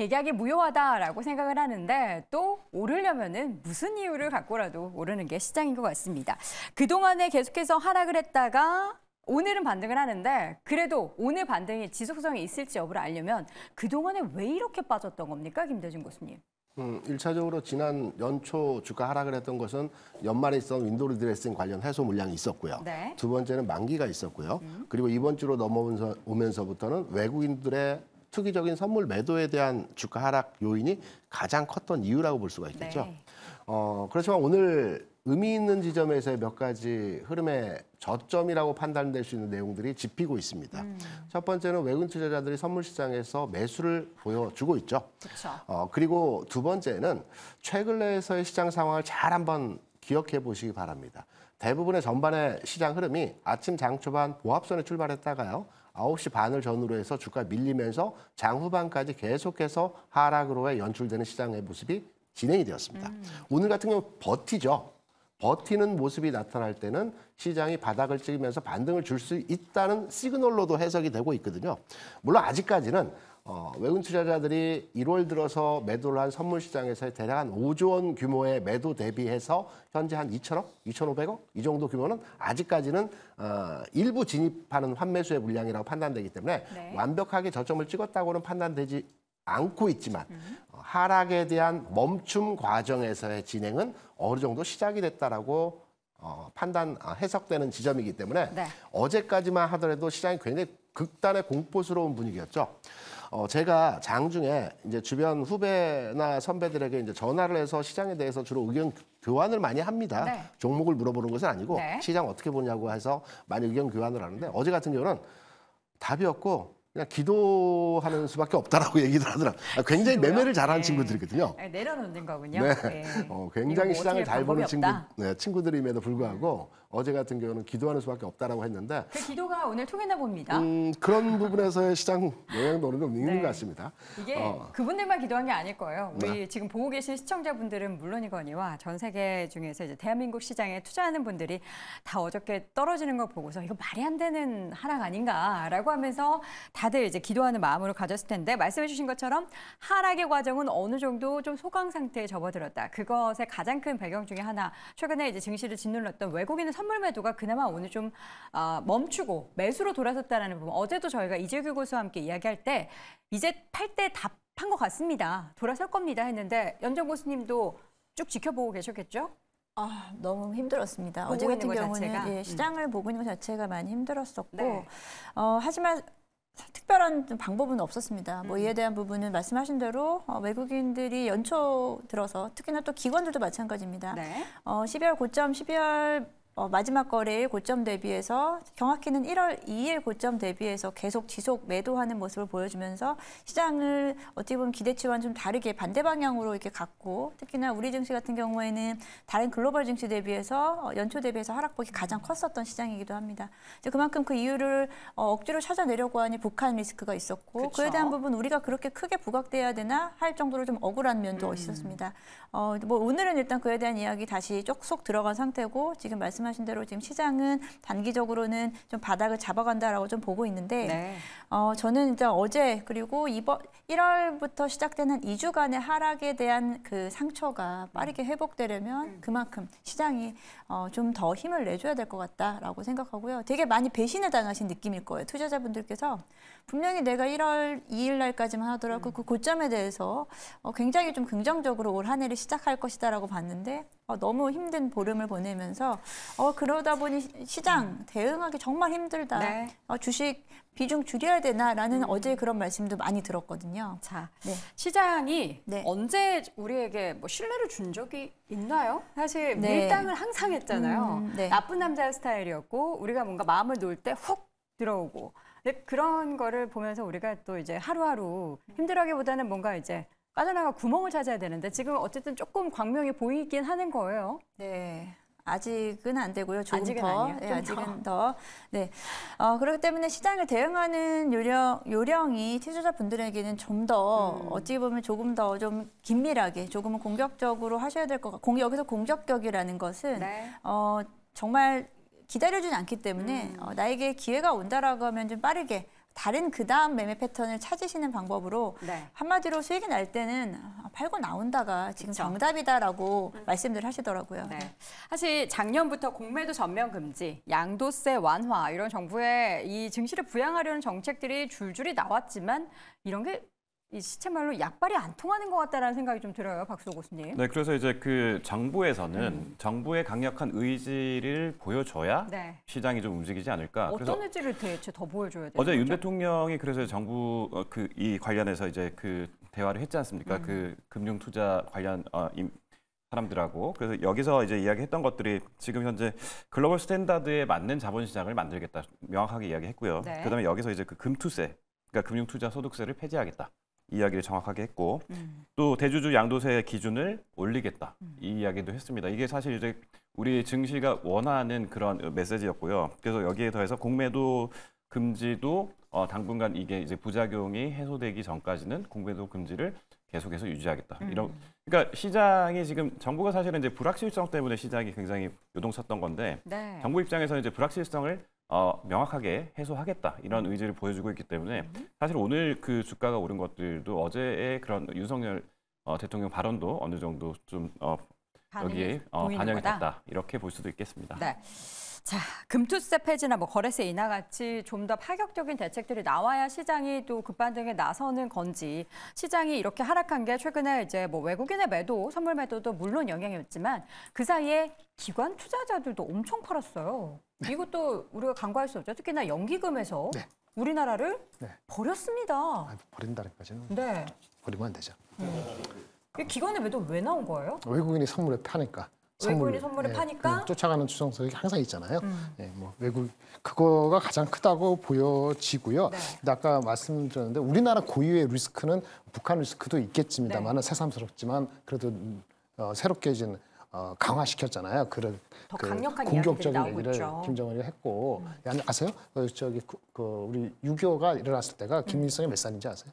백약이 무효하다라고 생각을 하는데 또 오르려면은 무슨 이유를 갖고라도 오르는 게 시장인 것 같습니다. 그동안에 계속해서 하락을 했다가 오늘은 반등을 하는데 그래도 오늘 반등이 지속성이 있을지 여부를 알려면 그동안에 왜 이렇게 빠졌던 겁니까? 김대중 교수님. 음, 1차적으로 지난 연초 주가 하락을 했던 것은 연말에 있었던 윈도우 드레싱 관련 해소 물량이 있었고요. 네. 두 번째는 만기가 있었고요. 음. 그리고 이번 주로 넘어오면서부터는 외국인들의 투기적인 선물 매도에 대한 주가 하락 요인이 가장 컸던 이유라고 볼 수가 있겠죠. 네. 어, 그렇지만 오늘 의미 있는 지점에서의 몇 가지 흐름의 저점이라고 판단될 수 있는 내용들이 짚히고 있습니다. 음. 첫 번째는 외국 투자자들이 선물 시장에서 매수를 보여주고 있죠. 그쵸. 어, 그리고 두 번째는 최근에서의 시장 상황을 잘 한번 기억해 보시기 바랍니다. 대부분의 전반의 시장 흐름이 아침 장 초반 보합선에 출발했다가요. 아홉 시 반을 전후로 해서 주가 밀리면서 장 후반까지 계속해서 하락으로의 연출되는 시장의 모습이 진행이 되었습니다. 음. 오늘 같은 경우 버티죠. 버티는 모습이 나타날 때는 시장이 바닥을 찍으면서 반등을 줄 수 있다는 시그널로도 해석이 되고 있거든요. 물론 아직까지는 어, 외국 투자자들이 1월 들어서 매도를 한 선물 시장에서 대략 한 5조 원 규모의 매도 대비해서 현재 한 2천억, 2,500억 이 정도 규모는 아직까지는 어, 일부 진입하는 환매수의 물량이라고 판단되기 때문에 네. 완벽하게 저점을 찍었다고는 판단되지 않고 있지만 음. 어, 하락에 대한 멈춤 과정에서의 진행은 어느 정도 시작이 됐다라고 어, 판단 어, 해석되는 지점이기 때문에 네. 어제까지만 하더라도 시장이 굉장히 극단의 공포스러운 분위기였죠. 어, 제가 장중에 이제 주변 후배나 선배들에게 이제 전화를 해서 시장에 대해서 주로 의견 교환을 많이 합니다. 네. 종목을 물어보는 것은 아니고 네. 시장 어떻게 보냐고 해서 많이 의견 교환을 하는데 어제 같은 경우는 답이 없고 그냥 기도하는 수밖에 없다라고 얘기를 하더라. 아, 아, 굉장히 기도요? 매매를 잘하는 네. 친구들이거든요. 네, 내려놓는 거군요. 네. 네. 어, 굉장히 뭐 시장을 잘 보는 친구, 네, 친구들임에도 불구하고 어제 같은 경우는 기도하는 수밖에 없다라고 했는데 그 기도가 오늘 통했나 봅니다. 음, 그런 부분에서의 시장 영향도 어느 정도 있는 네. 것 같습니다. 이게 어. 그분들만 기도한 게 아닐 거예요. 우리 네. 지금 보고 계신 시청자분들은 물론이거니와 전 세계 중에서 이제 대한민국 시장에 투자하는 분들이 다 어저께 떨어지는 걸 보고서 이거 말이 안 되는 하락 아닌가라고 하면서 다들 이제 기도하는 마음으로 가졌을 텐데 말씀해주신 것처럼 하락의 과정은 어느 정도 좀 소강 상태에 접어들었다. 그것의 가장 큰 배경 중에 하나 최근에 이제 증시를 짓눌렀던 외국인은 선물 매도가 그나마 오늘 좀 어, 멈추고 매수로 돌아섰다는 부분 어제도 저희가 이재규 교수와 함께 이야기할 때 이제 팔때 답한 것 같습니다. 돌아설 겁니다 했는데 연정 교수님도쭉 지켜보고 계셨겠죠? 아, 너무 힘들었습니다. 어제 같은 경우는 자체가. 예, 음. 시장을 음. 보고 있는 것 자체가 많이 힘들었었고 네. 어, 하지만 특별한 방법은 없었습니다. 뭐 음. 이에 대한 부분은 말씀하신 대로 어, 외국인들이 연초 들어서 특히나 또 기관들도 마찬가지입니다. 네. 어, 12월 고점, 12월 어, 마지막 거래일 고점 대비해서 경학기는 1월 2일 고점 대비해서 계속 지속 매도하는 모습을 보여주면서 시장을 어떻게 보면 기대치와는 좀 다르게 반대 방향으로 이렇게 갔고 특히나 우리 증시 같은 경우에는 다른 글로벌 증시 대비해서 어, 연초 대비해서 하락폭이 가장 컸었던 시장이기도 합니다. 이제 그만큼 그 이유를 어, 억지로 찾아내려고 하니 북한 리스크가 있었고 그쵸. 그에 대한 부분 우리가 그렇게 크게 부각돼야 되나 할 정도로 좀 억울한 면도 음. 있었습니다. 어, 뭐 오늘은 일단 그에 대한 이야기 다시 쪽속 들어간 상태고 지금 말씀 말씀하신 대로 지금 시장은 단기적으로는 좀 바닥을 잡아간다라고 좀 보고 있는데 네. 어, 저는 이제 어제 그리고 이번 1월부터 시작되는 2주간의 하락에 대한 그 상처가 빠르게 회복되려면 음. 그만큼 시장이 어, 좀더 힘을 내줘야 될 것 같다라고 생각하고요. 되게 많이 배신을 당하신 느낌일 거예요. 투자자분들께서 분명히 내가 1월 2일 날까지만 하더라도 음. 그 고점에 대해서 어, 굉장히 좀 긍정적으로 올한 해를 시작할 것이다라고 봤는데 어, 너무 힘든 보름을 보내면서 어, 그러다 보니 시장 음. 대응하기 정말 힘들다. 네. 어, 주식 비중 줄여야 되나라는 음. 어제 그런 말씀도 많이 들었거든요. 자, 네. 시장이 네. 언제 우리에게 뭐 신뢰를 준 적이 있나요? 사실 네. 밀당을 항상 했잖아요. 음, 네. 나쁜 남자 스타일이었고 우리가 뭔가 마음을 놓을 때 훅 들어오고 네, 그런 거를 보면서 우리가 또 이제 하루하루 힘들어하기보다는 뭔가 이제 빠져나가 구멍을 찾아야 되는데 지금 어쨌든 조금 광명이 보이긴 하는 거예요. 네. 아직은 안 되고요. 조금 아직은 더. 아니요. 네, 아직은 더. 더. 네. 어, 그렇기 때문에 시장을 대응하는 요령, 요령이 투자자분들에게는 좀더 음. 어찌 보면 조금 더 좀 긴밀하게 조금은 공격적으로 하셔야 될 것 같고 여기서 공격격이라는 것은 네. 어, 정말 기다려주지 않기 때문에 음. 어, 나에게 기회가 온다라고 하면 좀 빠르게 다른 그 다음 매매 패턴을 찾으시는 방법으로 네. 한마디로 수익이 날 때는 아, 팔고 나온다가 지금 그쵸. 정답이다라고 음. 말씀들 하시더라고요. 네. 네. 사실 작년부터 공매도 전면 금지, 양도세 완화 이런 정부의 이 증시를 부양하려는 정책들이 줄줄이 나왔지만 이런 게이 시체말로 약발이 안 통하는 것 같다라는 생각이 좀 들어요, 박수호 교수님. 네, 그래서 이제 그 정부에서는 음. 정부의 강력한 의지를 보여줘야 네. 시장이 좀 움직이지 않을까. 어떤 의지를 대체 더 보여줘야 돼요? 어제 윤 대통령이 그래서 정부 어, 그이 관련해서 이제 그 대화를 했지 않습니까? 음. 그 금융 투자 관련 어, 임, 사람들하고 그래서 여기서 이제 이야기했던 것들이 지금 현재 글로벌 스탠다드에 맞는 자본시장을 만들겠다 명확하게 이야기했고요. 네. 그다음에 여기서 이제 그 금투세 그러니까 금융투자 소득세를 폐지하겠다. 이야기를 정확하게 했고 음. 또 대주주 양도세 기준을 올리겠다 음. 이 이야기도 했습니다. 이게 사실 이제 우리 증시가 원하는 그런 메시지였고요. 그래서 여기에 더해서 공매도 금지도 어, 당분간 이게 이제 부작용이 해소되기 전까지는 공매도 금지를 계속해서 유지하겠다. 음. 이런 그러니까 시장이 지금 정부가 사실은 이제 불확실성 때문에 시장이 굉장히 요동쳤던 건데 네. 정부 입장에서는 이제 불확실성을 어, 명확하게 해소하겠다 이런 의지를 보여주고 있기 때문에 사실 오늘 그 주가가 오른 것들도 어제의 그런 윤석열 어, 대통령 발언도 어느 정도 좀 어, 여기에 어, 반영이 거다? 됐다 이렇게 볼 수도 있겠습니다. 네. 자, 금투세 폐지나 뭐 거래세 인하 같이 좀 더 파격적인 대책들이 나와야 시장이 또 급반등에 나서는 건지 시장이 이렇게 하락한 게 최근에 이제 뭐 외국인의 매도, 선물 매도도 물론 영향이었지만 그 사이에 기관 투자자들도 엄청 팔았어요. 네. 이것도 우리가 간과할 수 없죠. 특히나 연기금에서 네. 우리나라를 네. 버렸습니다. 아, 버린다니까지는 네. 버리면 안 되죠. 음. 기관의 매도 왜 나온 거예요? 외국인이 선물에 파니까. 선물, 외국인이 선물을 예, 파니까 쫓아가는 추정 세력이 항상 있잖아요. 음. 예, 뭐 외국 그거가 가장 크다고 보여지고요. 네. 근데 아까 말씀드렸는데 우리나라 고유의 리스크는 북한 리스크도 있겠습니다만은 네. 새삼스럽지만 그래도 어, 새롭게 진 어, 강화시켰잖아요. 그런 그 공격적인 얘기를 있죠. 김정은이 했고 음. 아세요? 어, 저기 그, 그 우리 6.25가 일어났을 때가 김일성이 몇 살인지 아세요?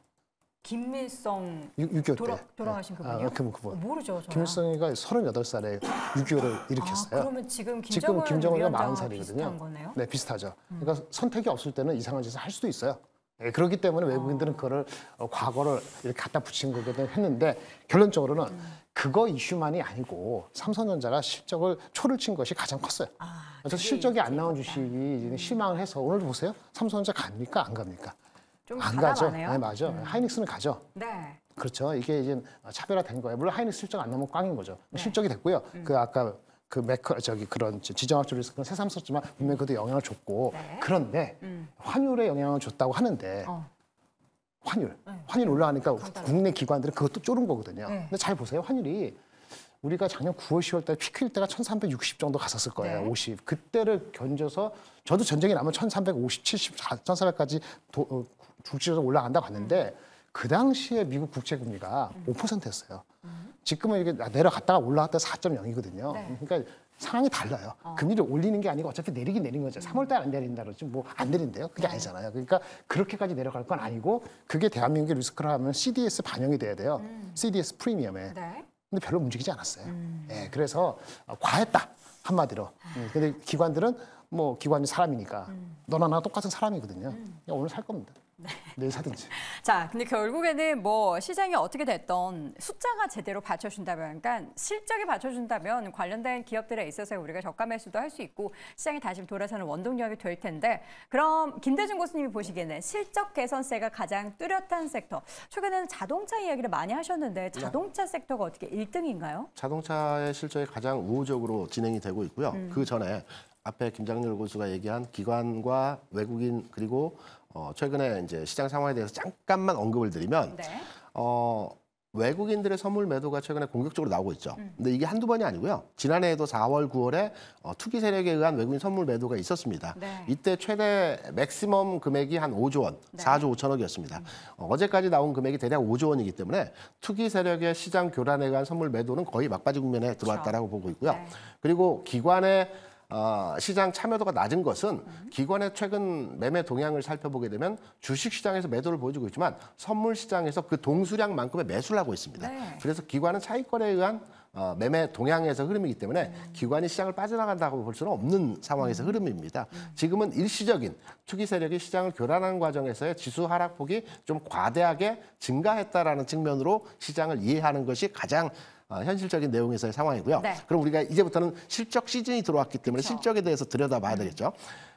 김일성 6, 6 돌아, 돌아가신 네. 그분이요? 아, 그 그분, 그분. 모르죠, 저는. 김일성이가 38살에 6.25를 아, 일으켰어요. 아, 그러면 지금 김정은 김정은이가 40살이거든요. 네, 비슷하죠. 음. 그러니까 선택이 없을 때는 이상한 짓을 할 수도 있어요. 네, 그렇기 때문에 아. 외국인들은 어. 그거 어, 과거를 이렇게 갖다 붙인 거거든 했는데 결론적으로는 음. 그거 이슈만이 아니고 삼성전자가 실적을 초를 친 것이 가장 컸어요. 아, 그래서 실적이 안 나온 주식이 음. 실망을 해서 오늘 보세요. 삼성전자 갑니까 안 갑니까? 좀안 가죠. 네, 맞아요. 음. 하이닉스는 가죠. 네. 그렇죠. 이게 이제 차별화된 거예요. 물론 하이닉스 실적 안 나오면 꽝인 거죠. 네. 실적이 됐고요. 음. 그 아까 그 매크 저기 그런 지정학적으로서 그런 새삼 썼지만 분명히 그도 영향을 줬고 네. 그런데 음. 환율에 영향을 줬다고 하는데 어. 환율 네. 환율 올라가니까 국내 기관들은 그것도 쪼른 거거든요. 네. 근데 잘 보세요. 환율이 우리가 작년 9월, 10월 달 피크일 때가 1360 정도 갔었을 거예요. 네. 50. 그때를 견뎌서 저도 전쟁이 나면 1350, 70, 1400까지 도, 어, 국제로 올라간다 봤는데 음. 그 당시에 미국 국채금리가 음. 5%였어요. 음. 지금은 이렇게 내려갔다가 올라갔다 4.0이거든요. 네. 그러니까 상황이 달라요. 어. 금리를 올리는 게 아니고 어차피 내리긴 내린 거죠. 3월달 안 내린다 그러지 뭐 안 내린대요. 그게 네. 아니잖아요. 그러니까 그렇게까지 내려갈 건 아니고 그게 대한민국의 리스크라 하면 CDS 반영이 돼야 돼요. 음. CDS 프리미엄에. 네. 근데 별로 움직이지 않았어요. 음. 예, 그래서 어, 과했다 한마디로. 아. 음, 근데 기관들은 뭐 기관이 사람이니까 음. 너나 나 똑같은 사람이거든요. 음. 오늘 살 겁니다. 네. 내일 사든지. 자, 근데 결국에는 뭐 시장이 어떻게 됐던 숫자가 제대로 받쳐준다면, 그러니까 실적이 받쳐준다면 관련된 기업들에 있어서 우리가 적감할 수도할 수 있고 시장이 다시 돌아서는 원동력이 될 텐데, 그럼 김대중 교수님이 보시기에는 실적 개선세가 가장 뚜렷한 섹터. 최근에는 자동차 이야기를 많이 하셨는데 네. 자동차 네. 섹터가 어떻게 일등인가요 자동차의 실적이 가장 우호적으로 진행이 되고 있고요. 음. 그 전에 앞에 김장렬 교수가 얘기한 기관과 외국인 그리고 어, 최근에 이제 시장 상황에 대해서 잠깐만 언급을 드리면 네. 어, 외국인들의 선물 매도가 최근에 공격적으로 나오고 있죠. 음. 근데 이게 한두 번이 아니고요. 지난해에도 4월, 9월에 어, 투기 세력에 의한 외국인 선물 매도가 있었습니다. 네. 이때 최대 맥시멈 금액이 한 5조 원, 네. 4조 5천억이었습니다. 음. 어, 제까지 나온 금액이 대략 5조 원이기 때문에 투기 세력의 시장 교란에 의한 선물 매도는 거의 막바지 국면에 들어왔다라고 그렇죠. 보고 있고요. 네. 그리고 기관의 어, 시장 참여도가 낮은 것은 기관의 최근 매매 동향을 살펴보게 되면 주식 시장에서 매도를 보여주고 있지만 선물 시장에서 그 동수량만큼의 매수를 하고 있습니다. 네. 그래서 기관은 차익거래에 의한 어, 매매 동향에서 흐름이기 때문에 기관이 시장을 빠져나간다고 볼 수는 없는 상황에서 흐름입니다. 지금은 일시적인 투기 세력이 시장을 교란하는 과정에서의 지수 하락폭이 좀 과대하게 증가했다라는 측면으로 시장을 이해하는 것이 가장 어, 현실적인 내용에서의 상황이고요. 네. 그럼 우리가 이제부터는 실적 시즌이 들어왔기 때문에 그렇죠. 실적에 대해서 들여다봐야 음. 되겠죠.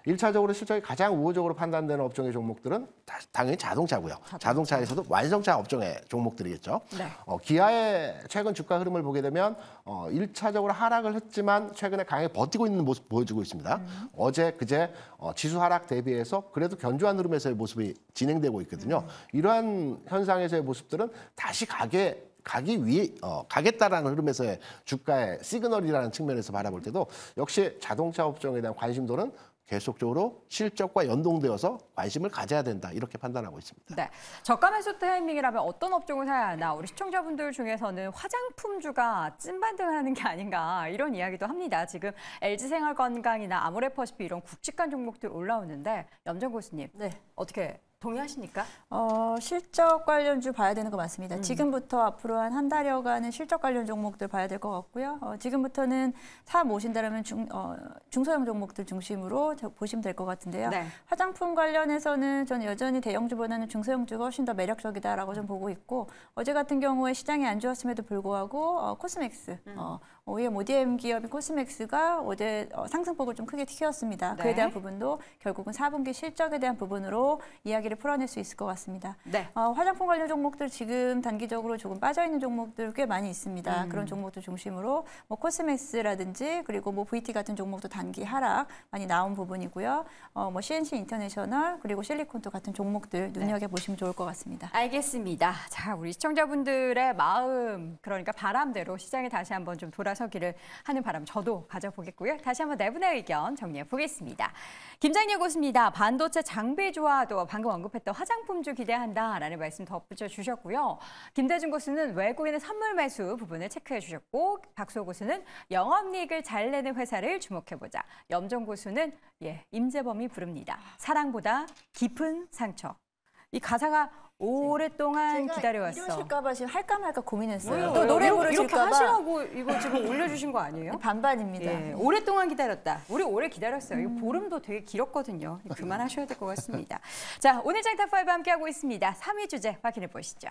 1차적으로 실적이 가장 우호적으로 판단되는 업종의 종목들은 당연히 자동차고요. 자동차. 에서도 완성차 업종의 종목들이겠죠. 네. 어, 기아의 최근 주가 흐름을 보게 되면 어, 1차적으로 하락을 했지만 최근에 강하게 버티고 있는 모습 보여주고 있습니다. 음. 어제 그제 어, 지수 하락 대비해서 그래도 견조한 흐름에서의 모습이 진행되고 있거든요. 음. 이러한 현상에서의 모습들은 다시 가게 가기 위해 어, 가겠다라는 흐름에서의 주가의 시그널이라는 측면에서 바라볼 때도 역시 자동차 업종에 대한 관심도는 계속적으로 실적과 연동되어서 관심을 가져야 된다 이렇게 판단하고 있습니다. 네, 저가 매수 타이밍이라면 어떤 업종을 사야 하나 우리 시청자분들 중에서는 화장품주가 찐반등하는 게 아닌가 이런 이야기도 합니다. 지금 LG생활건강이나 아모레퍼시픽 이런 굵직한 종목들 올라오는데 염정 교수님 네. 어떻게 동의하십니까? 어, 실적 관련주 봐야 되는 거 맞습니다. 음. 지금부터 앞으로 한 한 달여간은 실적 관련 종목들 봐야 될 것 같고요. 어, 지금부터는 사 모신다면 중, 어, 중소형 종목들 중심으로 보시면 될 것 같은데요. 네. 화장품 관련해서는 전 여전히 대형주보다는 중소형주가 훨씬 더 매력적이다라고 좀 보고 있고 어제 같은 경우에 시장이 안 좋았음에도 불구하고 어, 코스맥스 음. 어, OEM ODM 기업인 코스맥스가 어제 어, 상승폭을 좀 크게 튀었습니다 네. 그에 대한 부분도 결국은 4분기 실적에 대한 부분으로 이야기를 이야를 풀어낼 수 있을 것 같습니다. 네. 어, 화장품 관련 종목들 지금 단기적으로 조금 빠져있는 종목들 꽤 많이 있습니다. 음. 그런 종목들 중심으로 뭐코스메스라든지 그리고 뭐 VT 같은 종목도 단기 하락 많이 나온 부분이고요. 어, 뭐 CNC 인터내셔널 그리고 실리콘도 같은 종목들 네. 눈여겨보시면 좋을 것 같습니다. 알겠습니다. 자, 우리 시청자분들의 마음 그러니까 바람대로 시장에 다시 한번 좀 돌아서기를 하는 바람 저도 가져보겠고요. 다시 한번 내 네 분의 의견 정리해 보겠습니다. 김장예 고수입니다. 반도체 장비 조화도 방금 언급했던 화장품주 기대한다라는 말씀 덧붙여 주셨고요. 김대중 고수는 외국인의 선물 매수 부분을 체크해 주셨고 박수호 고수는 영업이익을 잘 내는 회사를 주목해보자. 염정 고수는 예, 임재범이 부릅니다. 사랑보다 깊은 상처. 이 가사가 네. 오랫동안 기다려왔어. 이러실까봐 지금 할까 말까 고민했어요. 네. 또 노래 부르실까봐. 하시라고 이거 지금 올려주신 거 아니에요? 반반입니다. 예, 오랫동안 기다렸다. 우리 오래 기다렸어요. 음. 보름도 되게 길었거든요. 그만하셔야 될 것 같습니다. 자, 오늘 장타파 함께하고 있습니다. 3위 주제 확인해 보시죠.